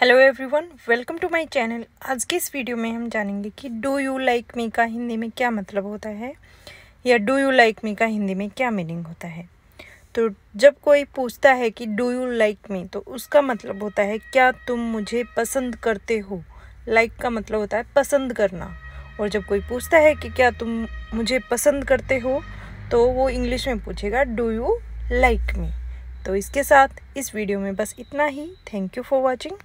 hello everyone welcome to my channel आज की इस वीडियो में हम जानेंगे कि डू यू लाइक मी का हिंदी में क्या मतलब होता है या डू यू लाइक मी का हिंदी में क्या मीनिंग होता है तो जब कोई पूछता है कि डू यू लाइक मी तो उसका मतलब होता है क्या तुम मुझे पसंद करते हो लाइक like का मतलब होता है पसंद करना और जब कोई पूछता है कि क्या तुम मुझे पसंद करते हो तो वो इंग्लिश में पूछेगा डू यू लाइक मी तो इसके साथ इस वीडियो में बस इतना ही थैंक यू फॉर वॉचिंग